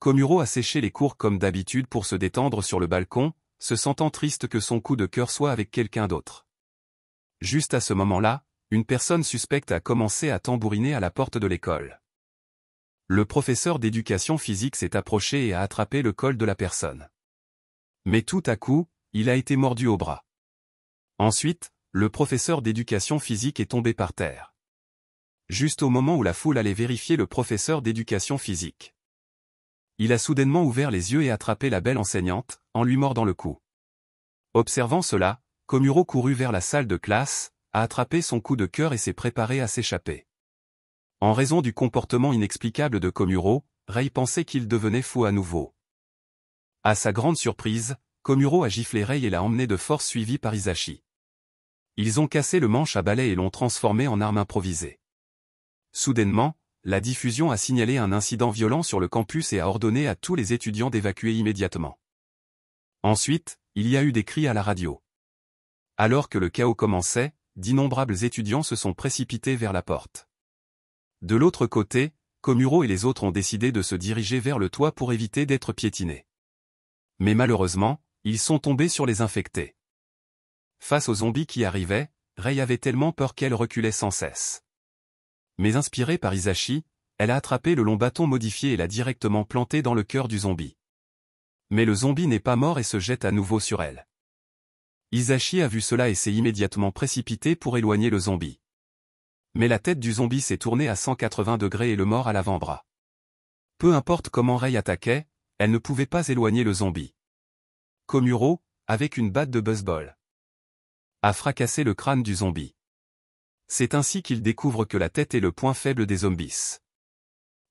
Komuro a séché les cours comme d'habitude pour se détendre sur le balcon, se sentant triste que son coup de cœur soit avec quelqu'un d'autre. Juste à ce moment-là, une personne suspecte a commencé à tambouriner à la porte de l'école. Le professeur d'éducation physique s'est approché et a attrapé le col de la personne. Mais tout à coup, il a été mordu au bras. Ensuite, le professeur d'éducation physique est tombé par terre. Juste au moment où la foule allait vérifier le professeur d'éducation physique il a soudainement ouvert les yeux et attrapé la belle enseignante, en lui mordant le cou. Observant cela, Komuro courut vers la salle de classe, a attrapé son coup de cœur et s'est préparé à s'échapper. En raison du comportement inexplicable de Komuro, Ray pensait qu'il devenait fou à nouveau. À sa grande surprise, Komuro a giflé Ray et l'a emmené de force suivi par Isashi. Ils ont cassé le manche à balai et l'ont transformé en arme improvisée. Soudainement, la diffusion a signalé un incident violent sur le campus et a ordonné à tous les étudiants d'évacuer immédiatement. Ensuite, il y a eu des cris à la radio. Alors que le chaos commençait, d'innombrables étudiants se sont précipités vers la porte. De l'autre côté, Komuro et les autres ont décidé de se diriger vers le toit pour éviter d'être piétinés. Mais malheureusement, ils sont tombés sur les infectés. Face aux zombies qui arrivaient, Ray avait tellement peur qu'elle reculait sans cesse mais inspirée par Isashi, elle a attrapé le long bâton modifié et l'a directement planté dans le cœur du zombie. Mais le zombie n'est pas mort et se jette à nouveau sur elle. Isashi a vu cela et s'est immédiatement précipité pour éloigner le zombie. Mais la tête du zombie s'est tournée à 180 degrés et le mort à l'avant-bras. Peu importe comment Rei attaquait, elle ne pouvait pas éloigner le zombie. Komuro, avec une batte de buzzball, a fracassé le crâne du zombie. C'est ainsi qu'ils découvrent que la tête est le point faible des zombies.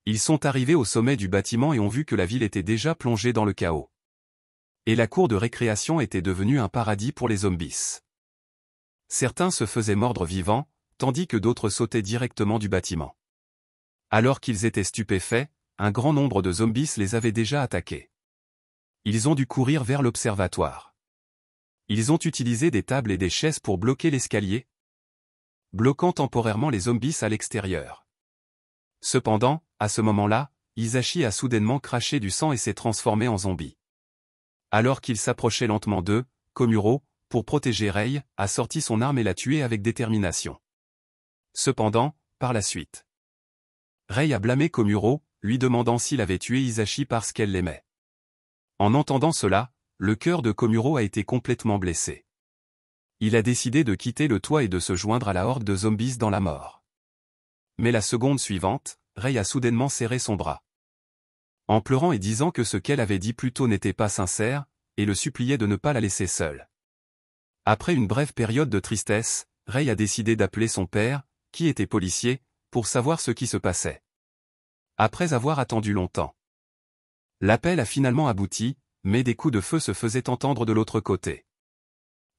Ils sont arrivés au sommet du bâtiment et ont vu que la ville était déjà plongée dans le chaos. Et la cour de récréation était devenue un paradis pour les zombies. Certains se faisaient mordre vivants, tandis que d'autres sautaient directement du bâtiment. Alors qu'ils étaient stupéfaits, un grand nombre de zombies les avaient déjà attaqués. Ils ont dû courir vers l'observatoire. Ils ont utilisé des tables et des chaises pour bloquer l'escalier, bloquant temporairement les zombies à l'extérieur. Cependant, à ce moment-là, Isashi a soudainement craché du sang et s'est transformé en zombie. Alors qu'il s'approchait lentement d'eux, Komuro, pour protéger Rei, a sorti son arme et l'a tué avec détermination. Cependant, par la suite, Rei a blâmé Komuro, lui demandant s'il avait tué Isashi parce qu'elle l'aimait. En entendant cela, le cœur de Komuro a été complètement blessé il a décidé de quitter le toit et de se joindre à la horde de zombies dans la mort. Mais la seconde suivante, Ray a soudainement serré son bras. En pleurant et disant que ce qu'elle avait dit plus tôt n'était pas sincère, et le suppliait de ne pas la laisser seule. Après une brève période de tristesse, Ray a décidé d'appeler son père, qui était policier, pour savoir ce qui se passait. Après avoir attendu longtemps. L'appel a finalement abouti, mais des coups de feu se faisaient entendre de l'autre côté.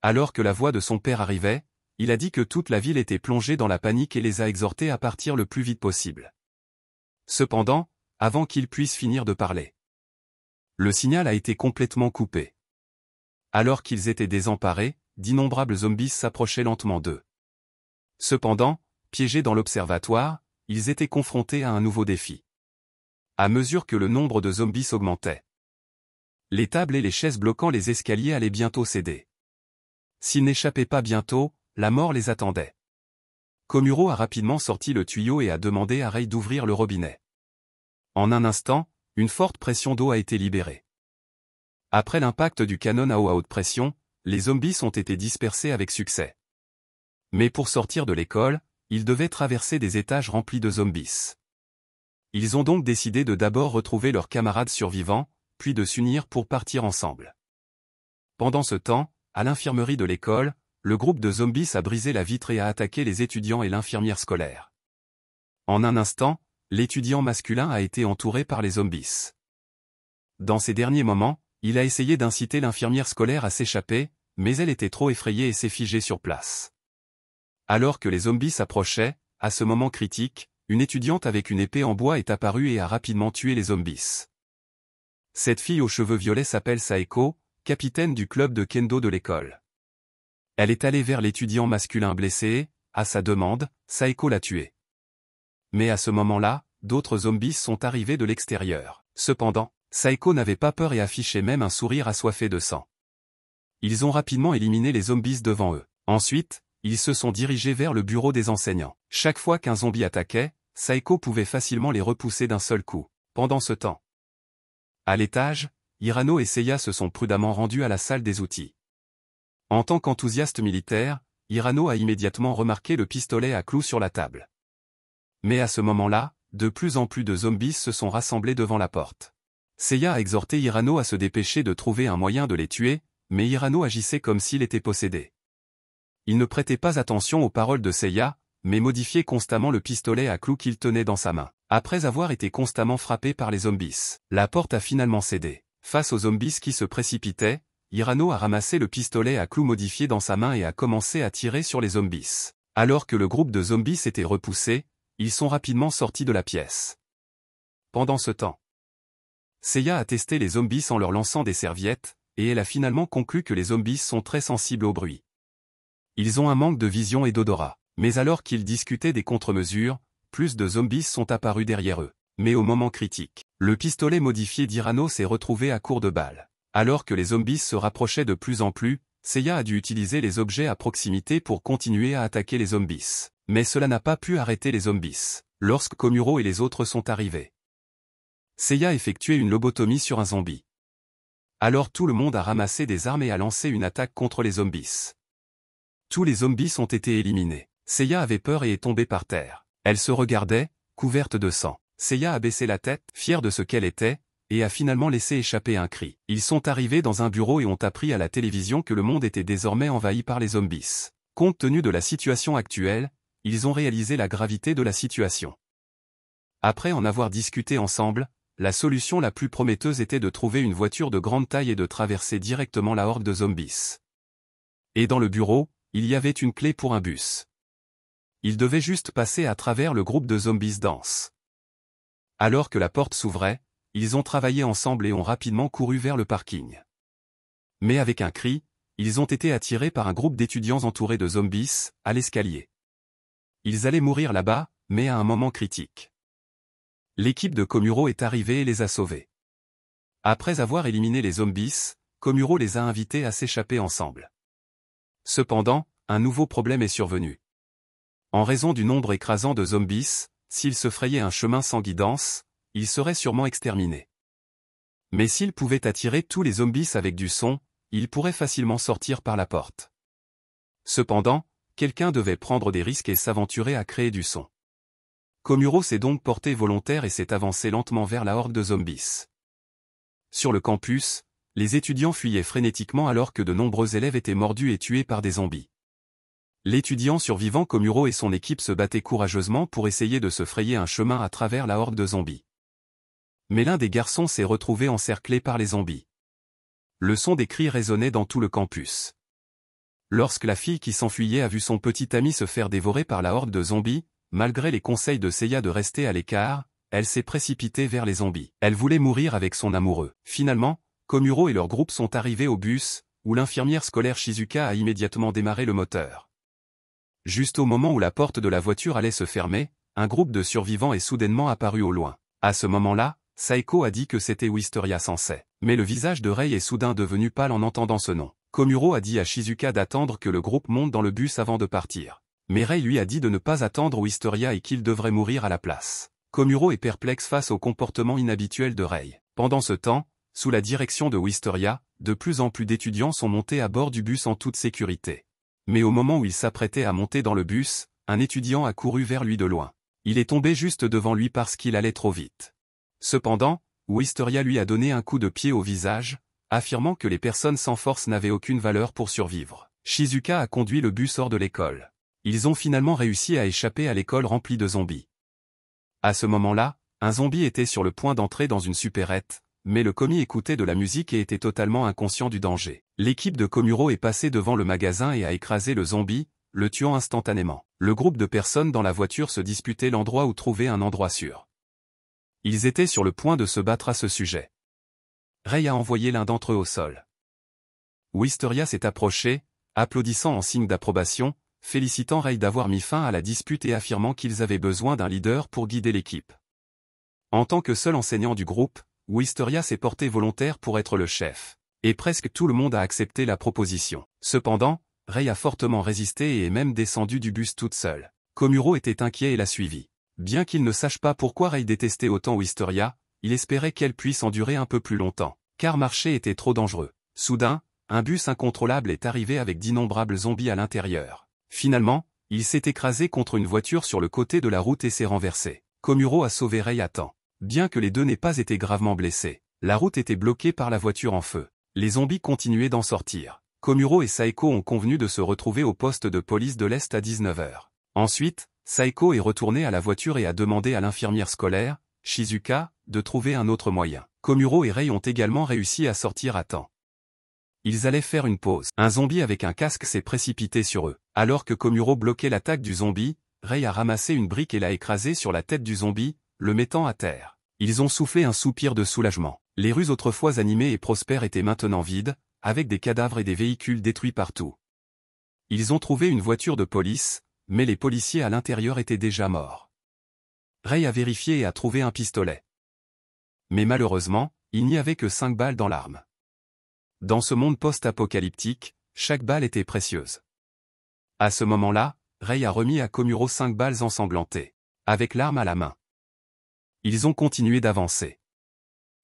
Alors que la voix de son père arrivait, il a dit que toute la ville était plongée dans la panique et les a exhortés à partir le plus vite possible. Cependant, avant qu'ils puissent finir de parler, le signal a été complètement coupé. Alors qu'ils étaient désemparés, d'innombrables zombies s'approchaient lentement d'eux. Cependant, piégés dans l'observatoire, ils étaient confrontés à un nouveau défi. À mesure que le nombre de zombies augmentait, les tables et les chaises bloquant les escaliers allaient bientôt céder. S'ils n'échappaient pas bientôt, la mort les attendait. Komuro a rapidement sorti le tuyau et a demandé à Rei d'ouvrir le robinet. En un instant, une forte pression d'eau a été libérée. Après l'impact du canon à eau à haute pression, les zombies ont été dispersés avec succès. Mais pour sortir de l'école, ils devaient traverser des étages remplis de zombies. Ils ont donc décidé de d'abord retrouver leurs camarades survivants, puis de s'unir pour partir ensemble. Pendant ce temps, à l'infirmerie de l'école, le groupe de zombies a brisé la vitre et a attaqué les étudiants et l'infirmière scolaire. En un instant, l'étudiant masculin a été entouré par les zombies. Dans ces derniers moments, il a essayé d'inciter l'infirmière scolaire à s'échapper, mais elle était trop effrayée et s'est figée sur place. Alors que les zombies s'approchaient, à ce moment critique, une étudiante avec une épée en bois est apparue et a rapidement tué les zombies. Cette fille aux cheveux violets s'appelle Saeko, capitaine du club de kendo de l'école. Elle est allée vers l'étudiant masculin blessé, à sa demande, Saiko l'a tué. Mais à ce moment-là, d'autres zombies sont arrivés de l'extérieur. Cependant, Saiko n'avait pas peur et affichait même un sourire assoiffé de sang. Ils ont rapidement éliminé les zombies devant eux. Ensuite, ils se sont dirigés vers le bureau des enseignants. Chaque fois qu'un zombie attaquait, Saiko pouvait facilement les repousser d'un seul coup. Pendant ce temps, à l'étage, Irano et Seiya se sont prudemment rendus à la salle des outils. En tant qu'enthousiaste militaire, Irano a immédiatement remarqué le pistolet à clous sur la table. Mais à ce moment-là, de plus en plus de zombies se sont rassemblés devant la porte. Seiya a exhorté Irano à se dépêcher de trouver un moyen de les tuer, mais Irano agissait comme s'il était possédé. Il ne prêtait pas attention aux paroles de Seiya, mais modifiait constamment le pistolet à clous qu'il tenait dans sa main. Après avoir été constamment frappé par les zombies, la porte a finalement cédé. Face aux zombies qui se précipitaient, Irano a ramassé le pistolet à clous modifié dans sa main et a commencé à tirer sur les zombies. Alors que le groupe de zombies s'était repoussé, ils sont rapidement sortis de la pièce. Pendant ce temps, Seiya a testé les zombies en leur lançant des serviettes, et elle a finalement conclu que les zombies sont très sensibles au bruit. Ils ont un manque de vision et d'odorat, mais alors qu'ils discutaient des contre-mesures, plus de zombies sont apparus derrière eux. Mais au moment critique, le pistolet modifié d'Irano s'est retrouvé à court de balles. Alors que les zombies se rapprochaient de plus en plus, Seiya a dû utiliser les objets à proximité pour continuer à attaquer les zombies. Mais cela n'a pas pu arrêter les zombies, lorsque Komuro et les autres sont arrivés. Seiya effectuait une lobotomie sur un zombie. Alors tout le monde a ramassé des armes et a lancé une attaque contre les zombies. Tous les zombies ont été éliminés. Seiya avait peur et est tombée par terre. Elle se regardait, couverte de sang. Seiya a baissé la tête, fière de ce qu'elle était, et a finalement laissé échapper un cri. Ils sont arrivés dans un bureau et ont appris à la télévision que le monde était désormais envahi par les zombies. Compte tenu de la situation actuelle, ils ont réalisé la gravité de la situation. Après en avoir discuté ensemble, la solution la plus prometteuse était de trouver une voiture de grande taille et de traverser directement la horde de zombies. Et dans le bureau, il y avait une clé pour un bus. Ils devaient juste passer à travers le groupe de zombies dense. Alors que la porte s'ouvrait, ils ont travaillé ensemble et ont rapidement couru vers le parking. Mais avec un cri, ils ont été attirés par un groupe d'étudiants entourés de zombies, à l'escalier. Ils allaient mourir là-bas, mais à un moment critique. L'équipe de Komuro est arrivée et les a sauvés. Après avoir éliminé les zombies, Komuro les a invités à s'échapper ensemble. Cependant, un nouveau problème est survenu. En raison du nombre écrasant de zombies, s'il se frayait un chemin sans guidance, il serait sûrement exterminé. Mais s'il pouvait attirer tous les zombies avec du son, il pourrait facilement sortir par la porte. Cependant, quelqu'un devait prendre des risques et s'aventurer à créer du son. Komuro s'est donc porté volontaire et s'est avancé lentement vers la horde de zombies. Sur le campus, les étudiants fuyaient frénétiquement alors que de nombreux élèves étaient mordus et tués par des zombies. L'étudiant survivant Komuro et son équipe se battaient courageusement pour essayer de se frayer un chemin à travers la horde de zombies. Mais l'un des garçons s'est retrouvé encerclé par les zombies. Le son des cris résonnait dans tout le campus. Lorsque la fille qui s'enfuyait a vu son petit ami se faire dévorer par la horde de zombies, malgré les conseils de Seiya de rester à l'écart, elle s'est précipitée vers les zombies. Elle voulait mourir avec son amoureux. Finalement, Komuro et leur groupe sont arrivés au bus, où l'infirmière scolaire Shizuka a immédiatement démarré le moteur. Juste au moment où la porte de la voiture allait se fermer, un groupe de survivants est soudainement apparu au loin. À ce moment-là, Saeko a dit que c'était Wisteria Sensei. Mais le visage de Rei est soudain devenu pâle en entendant ce nom. Komuro a dit à Shizuka d'attendre que le groupe monte dans le bus avant de partir. Mais Rei lui a dit de ne pas attendre Wisteria et qu'il devrait mourir à la place. Komuro est perplexe face au comportement inhabituel de Rei. Pendant ce temps, sous la direction de Wisteria, de plus en plus d'étudiants sont montés à bord du bus en toute sécurité mais au moment où il s'apprêtait à monter dans le bus, un étudiant a couru vers lui de loin. Il est tombé juste devant lui parce qu'il allait trop vite. Cependant, Wisteria lui a donné un coup de pied au visage, affirmant que les personnes sans force n'avaient aucune valeur pour survivre. Shizuka a conduit le bus hors de l'école. Ils ont finalement réussi à échapper à l'école remplie de zombies. À ce moment-là, un zombie était sur le point d'entrer dans une supérette, mais le commis écoutait de la musique et était totalement inconscient du danger. L'équipe de Komuro est passée devant le magasin et a écrasé le zombie, le tuant instantanément. Le groupe de personnes dans la voiture se disputait l'endroit où trouver un endroit sûr. Ils étaient sur le point de se battre à ce sujet. Ray a envoyé l'un d'entre eux au sol. Wisteria s'est approché, applaudissant en signe d'approbation, félicitant Ray d'avoir mis fin à la dispute et affirmant qu'ils avaient besoin d'un leader pour guider l'équipe. En tant que seul enseignant du groupe, Wisteria s'est porté volontaire pour être le chef. Et presque tout le monde a accepté la proposition. Cependant, Ray a fortement résisté et est même descendu du bus toute seule. Komuro était inquiet et l'a suivi. Bien qu'il ne sache pas pourquoi Ray détestait autant Wisteria, il espérait qu'elle puisse endurer un peu plus longtemps, car marcher était trop dangereux. Soudain, un bus incontrôlable est arrivé avec d'innombrables zombies à l'intérieur. Finalement, il s'est écrasé contre une voiture sur le côté de la route et s'est renversé. Komuro a sauvé Ray à temps. Bien que les deux n'aient pas été gravement blessés, la route était bloquée par la voiture en feu. Les zombies continuaient d'en sortir. Komuro et Saeko ont convenu de se retrouver au poste de police de l'Est à 19h. Ensuite, Saeko est retourné à la voiture et a demandé à l'infirmière scolaire, Shizuka, de trouver un autre moyen. Komuro et Rei ont également réussi à sortir à temps. Ils allaient faire une pause. Un zombie avec un casque s'est précipité sur eux. Alors que Komuro bloquait l'attaque du zombie, Rei a ramassé une brique et l'a écrasée sur la tête du zombie, le mettant à terre. Ils ont soufflé un soupir de soulagement. Les rues autrefois animées et prospères étaient maintenant vides, avec des cadavres et des véhicules détruits partout. Ils ont trouvé une voiture de police, mais les policiers à l'intérieur étaient déjà morts. Ray a vérifié et a trouvé un pistolet. Mais malheureusement, il n'y avait que cinq balles dans l'arme. Dans ce monde post-apocalyptique, chaque balle était précieuse. À ce moment-là, Ray a remis à Komuro cinq balles ensanglantées, avec l'arme à la main. Ils ont continué d'avancer.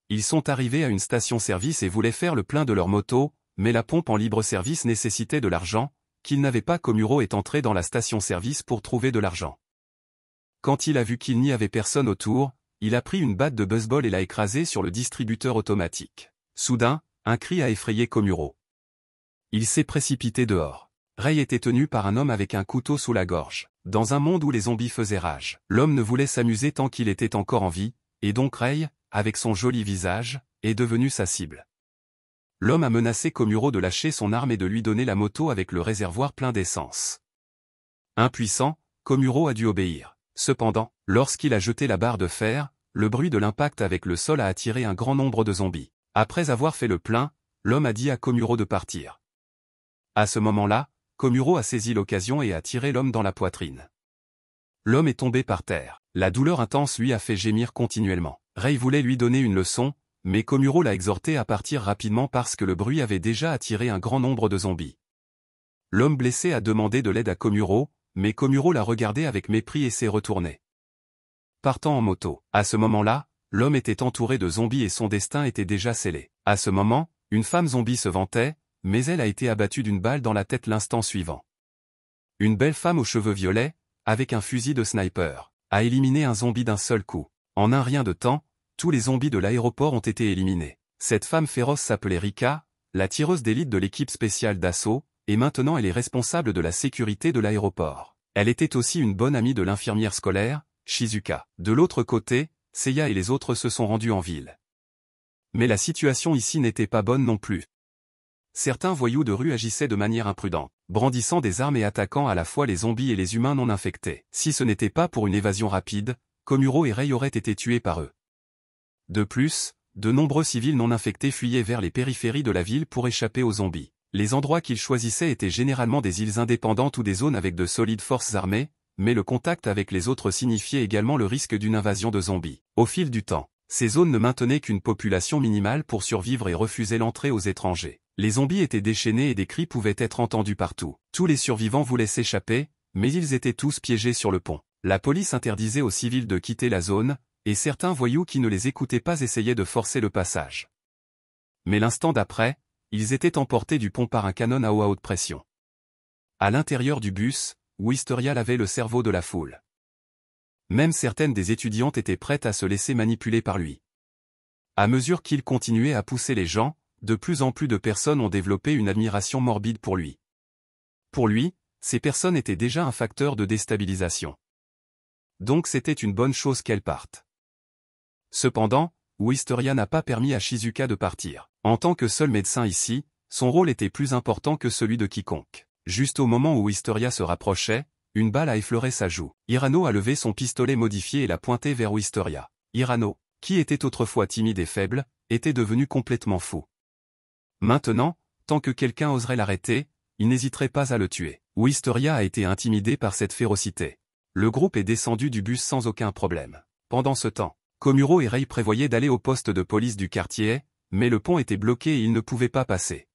Ils sont arrivés à une station-service et voulaient faire le plein de leur moto, mais la pompe en libre-service nécessitait de l'argent, qu'ils n'avaient pas Komuro est entré dans la station-service pour trouver de l'argent. Quand il a vu qu'il n'y avait personne autour, il a pris une batte de buzzball et l'a écrasée sur le distributeur automatique. Soudain, un cri a effrayé Komuro. Il s'est précipité dehors. Ray était tenu par un homme avec un couteau sous la gorge. Dans un monde où les zombies faisaient rage, l'homme ne voulait s'amuser tant qu'il était encore en vie, et donc Ray, avec son joli visage, est devenu sa cible. L'homme a menacé Komuro de lâcher son arme et de lui donner la moto avec le réservoir plein d'essence. Impuissant, Komuro a dû obéir. Cependant, lorsqu'il a jeté la barre de fer, le bruit de l'impact avec le sol a attiré un grand nombre de zombies. Après avoir fait le plein, l'homme a dit à Komuro de partir. À ce moment-là, Komuro a saisi l'occasion et a tiré l'homme dans la poitrine. L'homme est tombé par terre. La douleur intense lui a fait gémir continuellement. Rei voulait lui donner une leçon, mais Komuro l'a exhorté à partir rapidement parce que le bruit avait déjà attiré un grand nombre de zombies. L'homme blessé a demandé de l'aide à Komuro, mais Komuro l'a regardé avec mépris et s'est retourné. Partant en moto, à ce moment-là, l'homme était entouré de zombies et son destin était déjà scellé. À ce moment, une femme zombie se vantait, mais elle a été abattue d'une balle dans la tête l'instant suivant. Une belle femme aux cheveux violets, avec un fusil de sniper, a éliminé un zombie d'un seul coup. En un rien de temps, tous les zombies de l'aéroport ont été éliminés. Cette femme féroce s'appelait Rika, la tireuse d'élite de l'équipe spéciale d'assaut, et maintenant elle est responsable de la sécurité de l'aéroport. Elle était aussi une bonne amie de l'infirmière scolaire, Shizuka. De l'autre côté, Seiya et les autres se sont rendus en ville. Mais la situation ici n'était pas bonne non plus certains voyous de rue agissaient de manière imprudente, brandissant des armes et attaquant à la fois les zombies et les humains non infectés. Si ce n'était pas pour une évasion rapide, Komuro et Rei auraient été tués par eux. De plus, de nombreux civils non infectés fuyaient vers les périphéries de la ville pour échapper aux zombies. Les endroits qu'ils choisissaient étaient généralement des îles indépendantes ou des zones avec de solides forces armées, mais le contact avec les autres signifiait également le risque d'une invasion de zombies. Au fil du temps, ces zones ne maintenaient qu'une population minimale pour survivre et refusaient l'entrée aux étrangers. Les zombies étaient déchaînés et des cris pouvaient être entendus partout. Tous les survivants voulaient s'échapper, mais ils étaient tous piégés sur le pont. La police interdisait aux civils de quitter la zone, et certains voyous qui ne les écoutaient pas essayaient de forcer le passage. Mais l'instant d'après, ils étaient emportés du pont par un canon à eau à haute pression. À l'intérieur du bus, Wisteria avait le cerveau de la foule. Même certaines des étudiantes étaient prêtes à se laisser manipuler par lui. À mesure qu'il continuait à pousser les gens, de plus en plus de personnes ont développé une admiration morbide pour lui. Pour lui, ces personnes étaient déjà un facteur de déstabilisation. Donc c'était une bonne chose qu'elles partent. Cependant, Wisteria n'a pas permis à Shizuka de partir. En tant que seul médecin ici, son rôle était plus important que celui de quiconque. Juste au moment où Wisteria se rapprochait, une balle a effleuré sa joue. Irano a levé son pistolet modifié et l'a pointé vers Wisteria. Irano, qui était autrefois timide et faible, était devenu complètement fou. Maintenant, tant que quelqu'un oserait l'arrêter, il n'hésiterait pas à le tuer. Wisteria a été intimidé par cette férocité. Le groupe est descendu du bus sans aucun problème. Pendant ce temps, Komuro et Rei prévoyaient d'aller au poste de police du quartier, mais le pont était bloqué et ils ne pouvaient pas passer.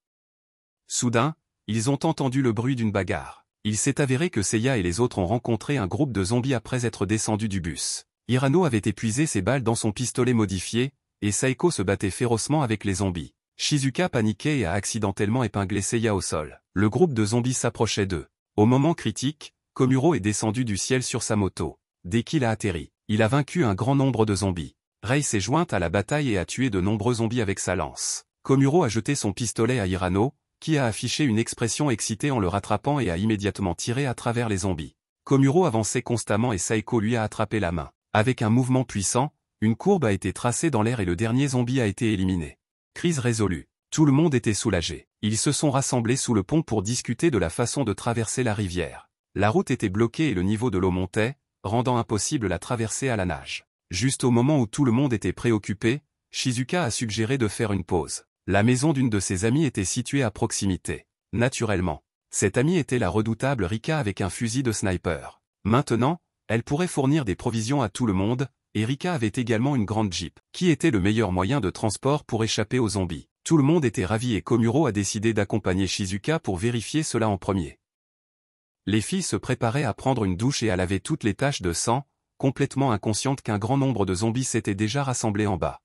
Soudain, ils ont entendu le bruit d'une bagarre. Il s'est avéré que Seiya et les autres ont rencontré un groupe de zombies après être descendus du bus. Hirano avait épuisé ses balles dans son pistolet modifié, et Saiko se battait férocement avec les zombies. Shizuka paniquait et a accidentellement épinglé Seiya au sol. Le groupe de zombies s'approchait d'eux. Au moment critique, Komuro est descendu du ciel sur sa moto. Dès qu'il a atterri, il a vaincu un grand nombre de zombies. Rei s'est jointe à la bataille et a tué de nombreux zombies avec sa lance. Komuro a jeté son pistolet à Hirano, qui a affiché une expression excitée en le rattrapant et a immédiatement tiré à travers les zombies. Komuro avançait constamment et Saeko lui a attrapé la main. Avec un mouvement puissant, une courbe a été tracée dans l'air et le dernier zombie a été éliminé. Crise résolue. Tout le monde était soulagé. Ils se sont rassemblés sous le pont pour discuter de la façon de traverser la rivière. La route était bloquée et le niveau de l'eau montait, rendant impossible la traversée à la nage. Juste au moment où tout le monde était préoccupé, Shizuka a suggéré de faire une pause. La maison d'une de ses amies était située à proximité. Naturellement. Cette amie était la redoutable Rika avec un fusil de sniper. Maintenant, elle pourrait fournir des provisions à tout le monde, Erika avait également une grande Jeep, qui était le meilleur moyen de transport pour échapper aux zombies. Tout le monde était ravi et Komuro a décidé d'accompagner Shizuka pour vérifier cela en premier. Les filles se préparaient à prendre une douche et à laver toutes les taches de sang, complètement inconscientes qu'un grand nombre de zombies s'étaient déjà rassemblés en bas.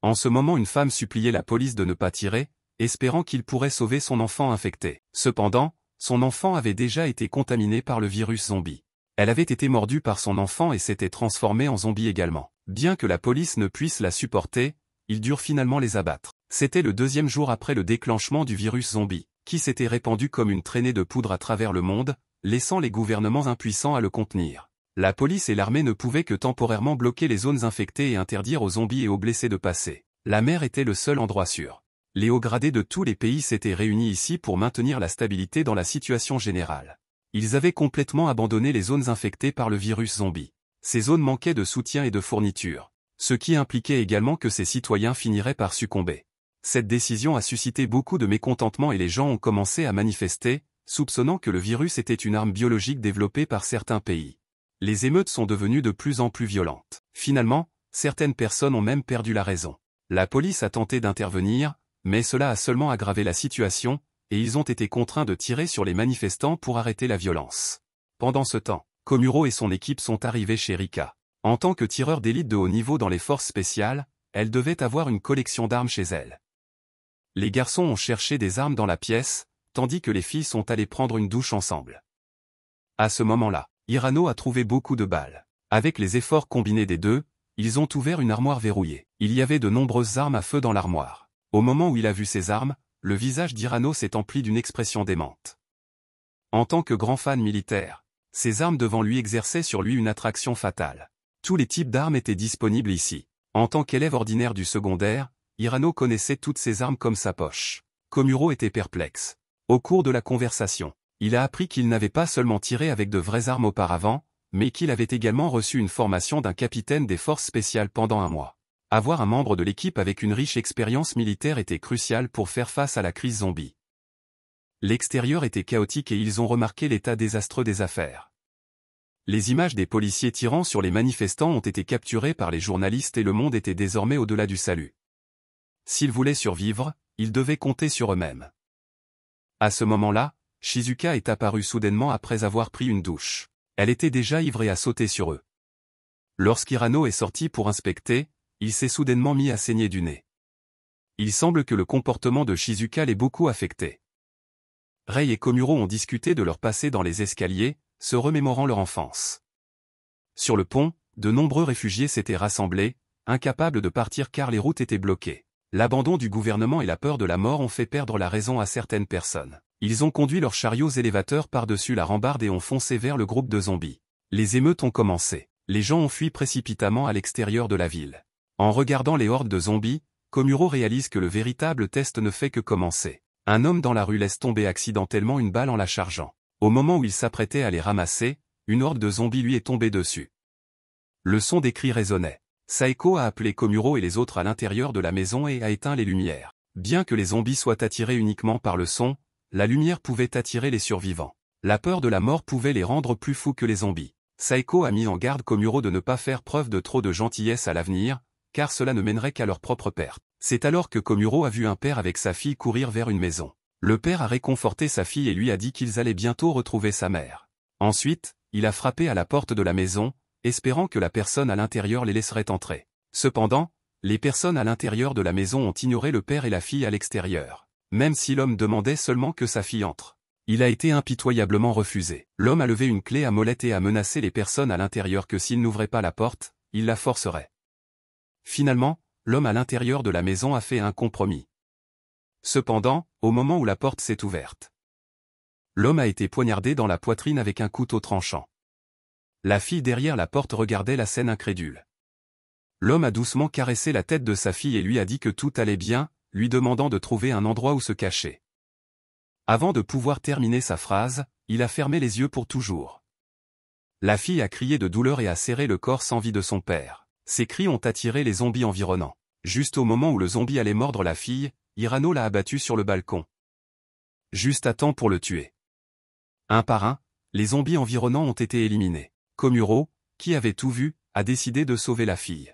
En ce moment une femme suppliait la police de ne pas tirer, espérant qu'il pourrait sauver son enfant infecté. Cependant, son enfant avait déjà été contaminé par le virus zombie. Elle avait été mordue par son enfant et s'était transformée en zombie également. Bien que la police ne puisse la supporter, ils durent finalement les abattre. C'était le deuxième jour après le déclenchement du virus zombie, qui s'était répandu comme une traînée de poudre à travers le monde, laissant les gouvernements impuissants à le contenir. La police et l'armée ne pouvaient que temporairement bloquer les zones infectées et interdire aux zombies et aux blessés de passer. La mer était le seul endroit sûr. Les hauts gradés de tous les pays s'étaient réunis ici pour maintenir la stabilité dans la situation générale. Ils avaient complètement abandonné les zones infectées par le virus zombie. Ces zones manquaient de soutien et de fourniture, ce qui impliquait également que ces citoyens finiraient par succomber. Cette décision a suscité beaucoup de mécontentement et les gens ont commencé à manifester, soupçonnant que le virus était une arme biologique développée par certains pays. Les émeutes sont devenues de plus en plus violentes. Finalement, certaines personnes ont même perdu la raison. La police a tenté d'intervenir, mais cela a seulement aggravé la situation, et ils ont été contraints de tirer sur les manifestants pour arrêter la violence. Pendant ce temps, Komuro et son équipe sont arrivés chez Rika. En tant que tireur d'élite de haut niveau dans les forces spéciales, elle devait avoir une collection d'armes chez elle. Les garçons ont cherché des armes dans la pièce, tandis que les filles sont allées prendre une douche ensemble. À ce moment-là, Irano a trouvé beaucoup de balles. Avec les efforts combinés des deux, ils ont ouvert une armoire verrouillée. Il y avait de nombreuses armes à feu dans l'armoire. Au moment où il a vu ces armes, le visage d'Irano s'est empli d'une expression démente. En tant que grand fan militaire, ses armes devant lui exerçaient sur lui une attraction fatale. Tous les types d'armes étaient disponibles ici. En tant qu'élève ordinaire du secondaire, Irano connaissait toutes ses armes comme sa poche. Komuro était perplexe. Au cours de la conversation, il a appris qu'il n'avait pas seulement tiré avec de vraies armes auparavant, mais qu'il avait également reçu une formation d'un capitaine des forces spéciales pendant un mois avoir un membre de l'équipe avec une riche expérience militaire était crucial pour faire face à la crise zombie. L'extérieur était chaotique et ils ont remarqué l'état désastreux des affaires. Les images des policiers tirant sur les manifestants ont été capturées par les journalistes et le monde était désormais au-delà du salut. S'ils voulaient survivre, ils devaient compter sur eux-mêmes. À ce moment-là, Shizuka est apparue soudainement après avoir pris une douche. Elle était déjà ivrée à sauter sur eux. Lorsqu'Irano est sorti pour inspecter, il s'est soudainement mis à saigner du nez. Il semble que le comportement de Shizuka l'ait beaucoup affecté. Rei et Komuro ont discuté de leur passé dans les escaliers, se remémorant leur enfance. Sur le pont, de nombreux réfugiés s'étaient rassemblés, incapables de partir car les routes étaient bloquées. L'abandon du gouvernement et la peur de la mort ont fait perdre la raison à certaines personnes. Ils ont conduit leurs chariots élévateurs par-dessus la rambarde et ont foncé vers le groupe de zombies. Les émeutes ont commencé. Les gens ont fui précipitamment à l'extérieur de la ville. En regardant les hordes de zombies, Komuro réalise que le véritable test ne fait que commencer. Un homme dans la rue laisse tomber accidentellement une balle en la chargeant. Au moment où il s'apprêtait à les ramasser, une horde de zombies lui est tombée dessus. Le son des cris résonnait. Saeko a appelé Komuro et les autres à l'intérieur de la maison et a éteint les lumières. Bien que les zombies soient attirés uniquement par le son, la lumière pouvait attirer les survivants. La peur de la mort pouvait les rendre plus fous que les zombies. Saeko a mis en garde Komuro de ne pas faire preuve de trop de gentillesse à l'avenir, car cela ne mènerait qu'à leur propre perte. C'est alors que Komuro a vu un père avec sa fille courir vers une maison. Le père a réconforté sa fille et lui a dit qu'ils allaient bientôt retrouver sa mère. Ensuite, il a frappé à la porte de la maison, espérant que la personne à l'intérieur les laisserait entrer. Cependant, les personnes à l'intérieur de la maison ont ignoré le père et la fille à l'extérieur. Même si l'homme demandait seulement que sa fille entre. Il a été impitoyablement refusé. L'homme a levé une clé à molette et a menacé les personnes à l'intérieur que s'il n'ouvrait pas la porte, il la forcerait. Finalement, l'homme à l'intérieur de la maison a fait un compromis. Cependant, au moment où la porte s'est ouverte, l'homme a été poignardé dans la poitrine avec un couteau tranchant. La fille derrière la porte regardait la scène incrédule. L'homme a doucement caressé la tête de sa fille et lui a dit que tout allait bien, lui demandant de trouver un endroit où se cacher. Avant de pouvoir terminer sa phrase, il a fermé les yeux pour toujours. La fille a crié de douleur et a serré le corps sans vie de son père. Ses cris ont attiré les zombies environnants. Juste au moment où le zombie allait mordre la fille, Irano l'a abattu sur le balcon. Juste à temps pour le tuer. Un par un, les zombies environnants ont été éliminés. Komuro, qui avait tout vu, a décidé de sauver la fille.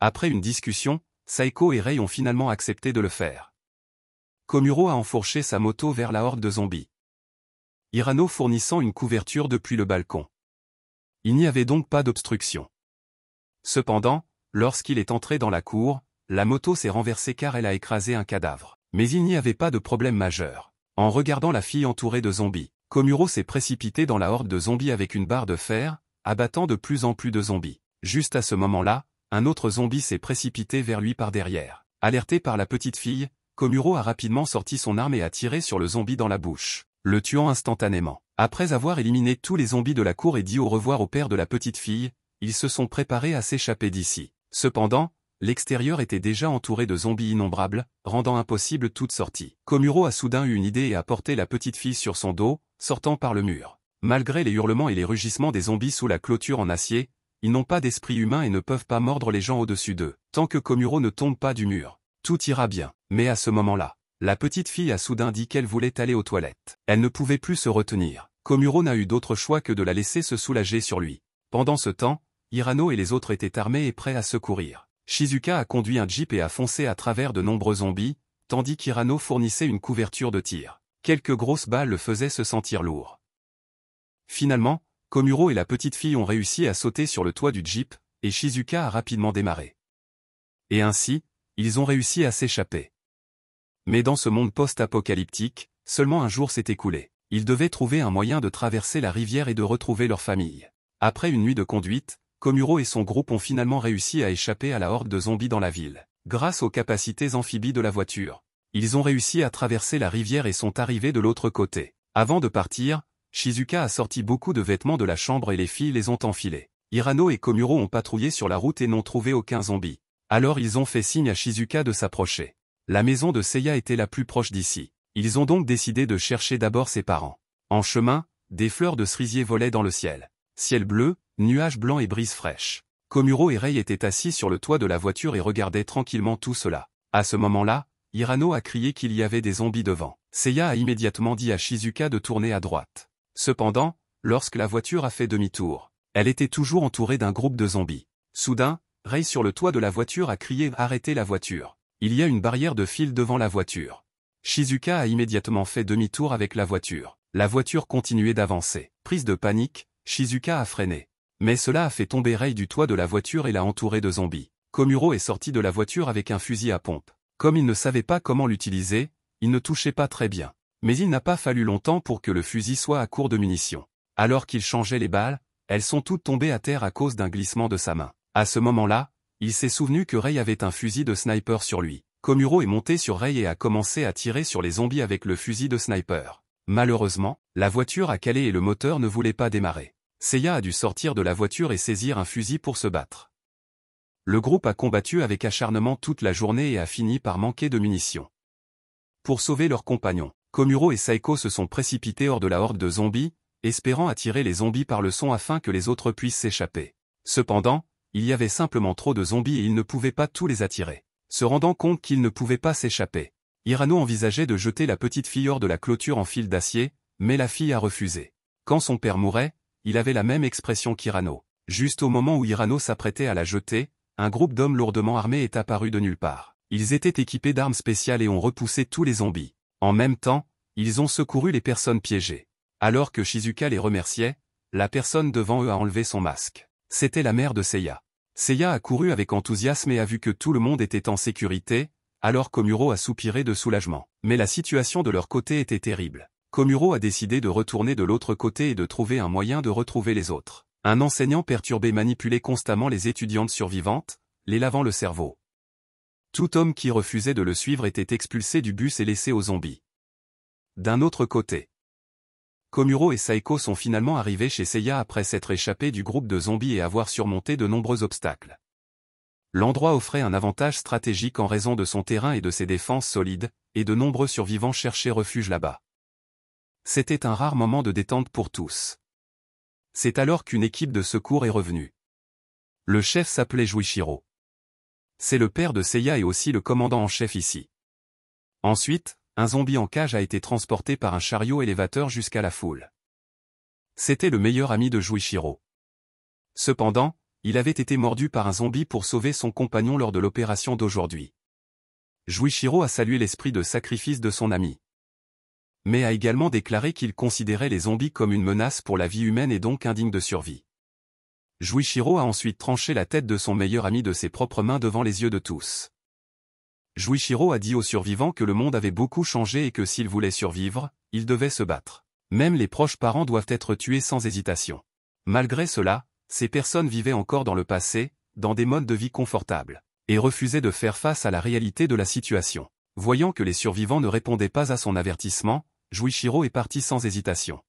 Après une discussion, Saiko et Rei ont finalement accepté de le faire. Komuro a enfourché sa moto vers la horde de zombies. Irano fournissant une couverture depuis le balcon. Il n'y avait donc pas d'obstruction. Cependant, lorsqu'il est entré dans la cour, la moto s'est renversée car elle a écrasé un cadavre. Mais il n'y avait pas de problème majeur. En regardant la fille entourée de zombies, Komuro s'est précipité dans la horde de zombies avec une barre de fer, abattant de plus en plus de zombies. Juste à ce moment-là, un autre zombie s'est précipité vers lui par derrière. Alerté par la petite fille, Komuro a rapidement sorti son arme et a tiré sur le zombie dans la bouche, le tuant instantanément. Après avoir éliminé tous les zombies de la cour et dit au revoir au père de la petite fille, ils se sont préparés à s'échapper d'ici. Cependant, l'extérieur était déjà entouré de zombies innombrables, rendant impossible toute sortie. Komuro a soudain eu une idée et a porté la petite fille sur son dos, sortant par le mur. Malgré les hurlements et les rugissements des zombies sous la clôture en acier, ils n'ont pas d'esprit humain et ne peuvent pas mordre les gens au-dessus d'eux. Tant que Komuro ne tombe pas du mur, tout ira bien. Mais à ce moment-là, la petite fille a soudain dit qu'elle voulait aller aux toilettes. Elle ne pouvait plus se retenir. Komuro n'a eu d'autre choix que de la laisser se soulager sur lui. Pendant ce temps, Hirano et les autres étaient armés et prêts à secourir. Shizuka a conduit un jeep et a foncé à travers de nombreux zombies, tandis qu'Hirano fournissait une couverture de tir. Quelques grosses balles le faisaient se sentir lourd. Finalement, Komuro et la petite fille ont réussi à sauter sur le toit du jeep, et Shizuka a rapidement démarré. Et ainsi, ils ont réussi à s'échapper. Mais dans ce monde post-apocalyptique, seulement un jour s'est écoulé. Ils devaient trouver un moyen de traverser la rivière et de retrouver leur famille. Après une nuit de conduite, Komuro et son groupe ont finalement réussi à échapper à la horde de zombies dans la ville. Grâce aux capacités amphibies de la voiture, ils ont réussi à traverser la rivière et sont arrivés de l'autre côté. Avant de partir, Shizuka a sorti beaucoup de vêtements de la chambre et les filles les ont enfilés. Hirano et Komuro ont patrouillé sur la route et n'ont trouvé aucun zombie. Alors ils ont fait signe à Shizuka de s'approcher. La maison de Seiya était la plus proche d'ici. Ils ont donc décidé de chercher d'abord ses parents. En chemin, des fleurs de cerisier volaient dans le ciel. Ciel bleu, nuages blancs et brise fraîche. Komuro et Rei étaient assis sur le toit de la voiture et regardaient tranquillement tout cela. À ce moment-là, Hirano a crié qu'il y avait des zombies devant. Seiya a immédiatement dit à Shizuka de tourner à droite. Cependant, lorsque la voiture a fait demi-tour, elle était toujours entourée d'un groupe de zombies. Soudain, Rei sur le toit de la voiture a crié « Arrêtez la voiture !» Il y a une barrière de fil devant la voiture. Shizuka a immédiatement fait demi-tour avec la voiture. La voiture continuait d'avancer. Prise de panique, Shizuka a freiné. Mais cela a fait tomber Rei du toit de la voiture et l'a entouré de zombies. Komuro est sorti de la voiture avec un fusil à pompe. Comme il ne savait pas comment l'utiliser, il ne touchait pas très bien. Mais il n'a pas fallu longtemps pour que le fusil soit à court de munitions. Alors qu'il changeait les balles, elles sont toutes tombées à terre à cause d'un glissement de sa main. À ce moment-là, il s'est souvenu que Rei avait un fusil de sniper sur lui. Komuro est monté sur Rei et a commencé à tirer sur les zombies avec le fusil de sniper. Malheureusement, la voiture a calé et le moteur ne voulait pas démarrer. Seiya a dû sortir de la voiture et saisir un fusil pour se battre. Le groupe a combattu avec acharnement toute la journée et a fini par manquer de munitions. Pour sauver leurs compagnons, Komuro et Saiko se sont précipités hors de la horde de zombies, espérant attirer les zombies par le son afin que les autres puissent s'échapper. Cependant, il y avait simplement trop de zombies et ils ne pouvaient pas tous les attirer. Se rendant compte qu'ils ne pouvaient pas s'échapper, Hirano envisageait de jeter la petite fille hors de la clôture en fil d'acier, mais la fille a refusé. Quand son père mourait, il avait la même expression qu'Irano. Juste au moment où Irano s'apprêtait à la jeter, un groupe d'hommes lourdement armés est apparu de nulle part. Ils étaient équipés d'armes spéciales et ont repoussé tous les zombies. En même temps, ils ont secouru les personnes piégées. Alors que Shizuka les remerciait, la personne devant eux a enlevé son masque. C'était la mère de Seiya. Seiya a couru avec enthousiasme et a vu que tout le monde était en sécurité, alors Komuro a soupiré de soulagement. Mais la situation de leur côté était terrible. Komuro a décidé de retourner de l'autre côté et de trouver un moyen de retrouver les autres. Un enseignant perturbé manipulait constamment les étudiantes survivantes, les lavant le cerveau. Tout homme qui refusait de le suivre était expulsé du bus et laissé aux zombies. D'un autre côté, Komuro et Saiko sont finalement arrivés chez Seiya après s'être échappés du groupe de zombies et avoir surmonté de nombreux obstacles. L'endroit offrait un avantage stratégique en raison de son terrain et de ses défenses solides, et de nombreux survivants cherchaient refuge là-bas. C'était un rare moment de détente pour tous. C'est alors qu'une équipe de secours est revenue. Le chef s'appelait Juichiro. C'est le père de Seiya et aussi le commandant en chef ici. Ensuite, un zombie en cage a été transporté par un chariot élévateur jusqu'à la foule. C'était le meilleur ami de Juichiro. Cependant, il avait été mordu par un zombie pour sauver son compagnon lors de l'opération d'aujourd'hui. Juichiro a salué l'esprit de sacrifice de son ami mais a également déclaré qu'il considérait les zombies comme une menace pour la vie humaine et donc indigne de survie. Juichiro a ensuite tranché la tête de son meilleur ami de ses propres mains devant les yeux de tous. Juichiro a dit aux survivants que le monde avait beaucoup changé et que s'ils voulaient survivre, ils devaient se battre. Même les proches parents doivent être tués sans hésitation. Malgré cela, ces personnes vivaient encore dans le passé, dans des modes de vie confortables, et refusaient de faire face à la réalité de la situation. Voyant que les survivants ne répondaient pas à son avertissement, Juichiro est parti sans hésitation.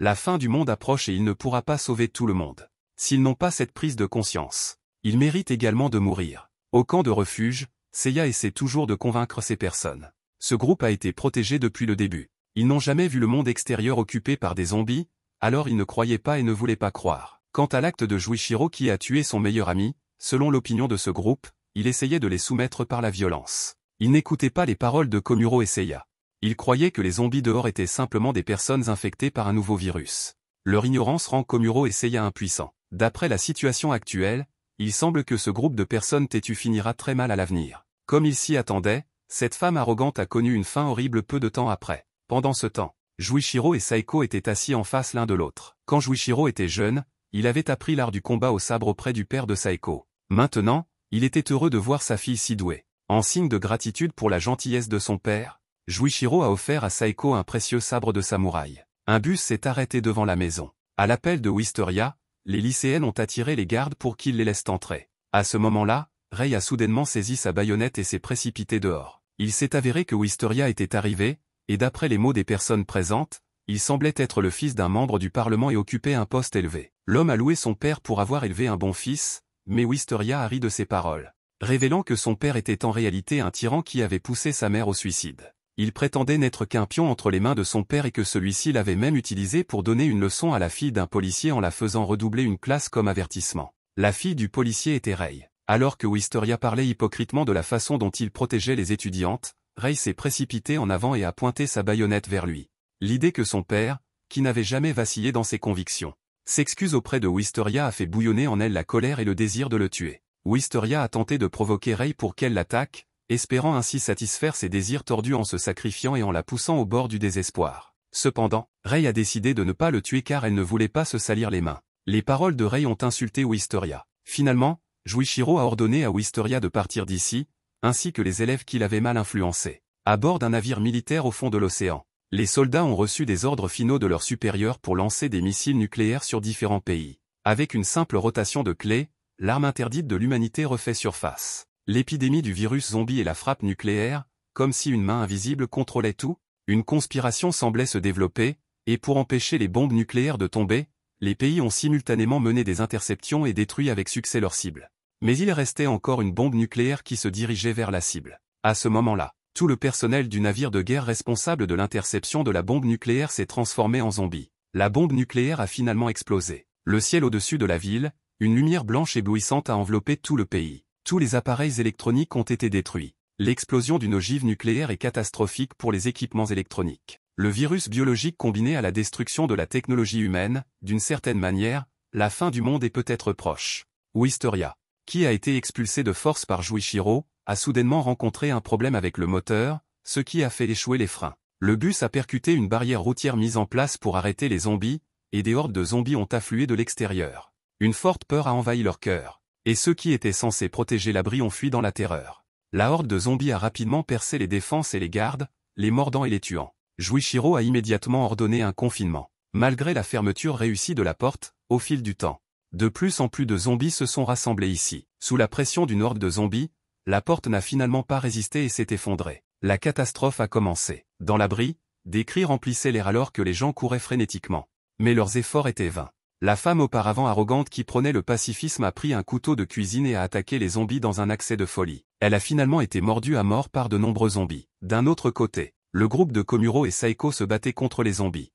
La fin du monde approche et il ne pourra pas sauver tout le monde. S'ils n'ont pas cette prise de conscience, ils méritent également de mourir. Au camp de refuge, Seiya essaie toujours de convaincre ces personnes. Ce groupe a été protégé depuis le début. Ils n'ont jamais vu le monde extérieur occupé par des zombies, alors ils ne croyaient pas et ne voulaient pas croire. Quant à l'acte de Juichiro qui a tué son meilleur ami, selon l'opinion de ce groupe, il essayait de les soumettre par la violence. Il n'écoutait pas les paroles de Komuro et Seiya. Ils croyaient que les zombies dehors étaient simplement des personnes infectées par un nouveau virus. Leur ignorance rend Komuro essaya impuissant. D'après la situation actuelle, il semble que ce groupe de personnes têtues finira très mal à l'avenir. Comme il s'y attendait, cette femme arrogante a connu une fin horrible peu de temps après. Pendant ce temps, Juichiro et Saiko étaient assis en face l'un de l'autre. Quand Juichiro était jeune, il avait appris l'art du combat au sabre auprès du père de Saeko. Maintenant, il était heureux de voir sa fille si douée. En signe de gratitude pour la gentillesse de son père, Juichiro a offert à Saiko un précieux sabre de samouraï. Un bus s'est arrêté devant la maison. À l'appel de Wisteria, les lycéennes ont attiré les gardes pour qu'ils les laissent entrer. À ce moment-là, Rei a soudainement saisi sa baïonnette et s'est précipité dehors. Il s'est avéré que Wisteria était arrivé, et d'après les mots des personnes présentes, il semblait être le fils d'un membre du Parlement et occupait un poste élevé. L'homme a loué son père pour avoir élevé un bon fils, mais Wisteria a ri de ses paroles, révélant que son père était en réalité un tyran qui avait poussé sa mère au suicide il prétendait n'être qu'un pion entre les mains de son père et que celui-ci l'avait même utilisé pour donner une leçon à la fille d'un policier en la faisant redoubler une classe comme avertissement. La fille du policier était Ray. Alors que Wisteria parlait hypocritement de la façon dont il protégeait les étudiantes, Ray s'est précipité en avant et a pointé sa baïonnette vers lui. L'idée que son père, qui n'avait jamais vacillé dans ses convictions, s'excuse auprès de Wisteria a fait bouillonner en elle la colère et le désir de le tuer. Wisteria a tenté de provoquer Ray pour qu'elle l'attaque, espérant ainsi satisfaire ses désirs tordus en se sacrifiant et en la poussant au bord du désespoir. Cependant, Ray a décidé de ne pas le tuer car elle ne voulait pas se salir les mains. Les paroles de Ray ont insulté Wisteria. Finalement, Juichiro a ordonné à Wisteria de partir d'ici, ainsi que les élèves qu'il avait mal influencés. À bord d'un navire militaire au fond de l'océan, les soldats ont reçu des ordres finaux de leurs supérieurs pour lancer des missiles nucléaires sur différents pays. Avec une simple rotation de clé, l'arme interdite de l'humanité refait surface. L'épidémie du virus zombie et la frappe nucléaire, comme si une main invisible contrôlait tout, une conspiration semblait se développer, et pour empêcher les bombes nucléaires de tomber, les pays ont simultanément mené des interceptions et détruit avec succès leurs cibles. Mais il restait encore une bombe nucléaire qui se dirigeait vers la cible. À ce moment-là, tout le personnel du navire de guerre responsable de l'interception de la bombe nucléaire s'est transformé en zombie. La bombe nucléaire a finalement explosé. Le ciel au-dessus de la ville, une lumière blanche éblouissante a enveloppé tout le pays. Tous les appareils électroniques ont été détruits. L'explosion d'une ogive nucléaire est catastrophique pour les équipements électroniques. Le virus biologique combiné à la destruction de la technologie humaine, d'une certaine manière, la fin du monde est peut-être proche. Wisteria, qui a été expulsé de force par Juichiro, a soudainement rencontré un problème avec le moteur, ce qui a fait échouer les freins. Le bus a percuté une barrière routière mise en place pour arrêter les zombies, et des hordes de zombies ont afflué de l'extérieur. Une forte peur a envahi leur cœur. Et ceux qui étaient censés protéger l'abri ont fui dans la terreur. La horde de zombies a rapidement percé les défenses et les gardes, les mordant et les tuant. Juichiro a immédiatement ordonné un confinement, malgré la fermeture réussie de la porte, au fil du temps. De plus en plus de zombies se sont rassemblés ici. Sous la pression d'une horde de zombies, la porte n'a finalement pas résisté et s'est effondrée. La catastrophe a commencé. Dans l'abri, des cris remplissaient l'air alors que les gens couraient frénétiquement. Mais leurs efforts étaient vains. La femme auparavant arrogante qui prônait le pacifisme a pris un couteau de cuisine et a attaqué les zombies dans un accès de folie. Elle a finalement été mordue à mort par de nombreux zombies. D'un autre côté, le groupe de Komuro et Saiko se battait contre les zombies.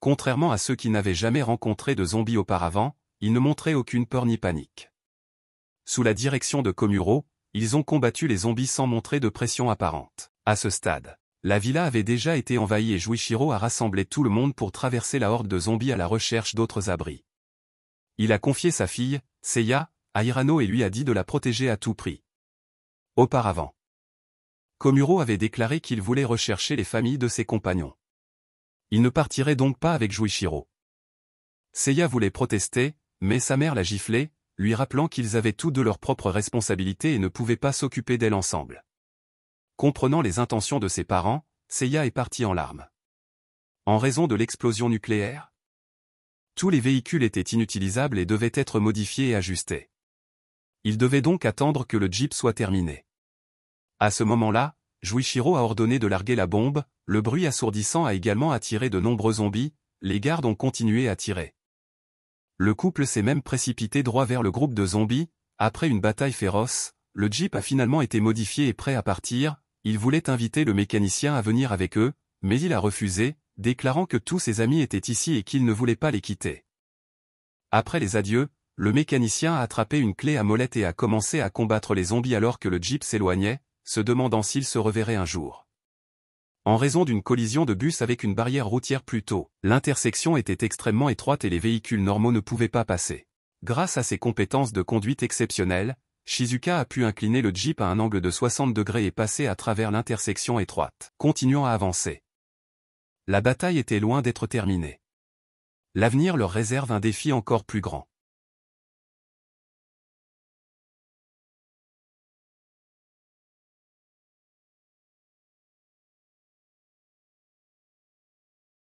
Contrairement à ceux qui n'avaient jamais rencontré de zombies auparavant, ils ne montraient aucune peur ni panique. Sous la direction de Komuro, ils ont combattu les zombies sans montrer de pression apparente. À ce stade, la villa avait déjà été envahie et Juichiro a rassemblé tout le monde pour traverser la horde de zombies à la recherche d'autres abris. Il a confié sa fille, Seiya, à Hirano et lui a dit de la protéger à tout prix. Auparavant, Komuro avait déclaré qu'il voulait rechercher les familles de ses compagnons. Il ne partirait donc pas avec Juichiro. Seiya voulait protester, mais sa mère l'a giflé, lui rappelant qu'ils avaient tous de leurs propres responsabilités et ne pouvaient pas s'occuper d'elle ensemble. Comprenant les intentions de ses parents, Seiya est parti en larmes. En raison de l'explosion nucléaire, tous les véhicules étaient inutilisables et devaient être modifiés et ajustés. Il devait donc attendre que le jeep soit terminé. À ce moment-là, Juichiro a ordonné de larguer la bombe, le bruit assourdissant a également attiré de nombreux zombies, les gardes ont continué à tirer. Le couple s'est même précipité droit vers le groupe de zombies, après une bataille féroce, le jeep a finalement été modifié et prêt à partir, il voulait inviter le mécanicien à venir avec eux, mais il a refusé, déclarant que tous ses amis étaient ici et qu'il ne voulait pas les quitter. Après les adieux, le mécanicien a attrapé une clé à molette et a commencé à combattre les zombies alors que le jeep s'éloignait, se demandant s'il se reverrait un jour. En raison d'une collision de bus avec une barrière routière plus tôt, l'intersection était extrêmement étroite et les véhicules normaux ne pouvaient pas passer. Grâce à ses compétences de conduite exceptionnelles, Shizuka a pu incliner le Jeep à un angle de 60 degrés et passer à travers l'intersection étroite, continuant à avancer. La bataille était loin d'être terminée. L'avenir leur réserve un défi encore plus grand.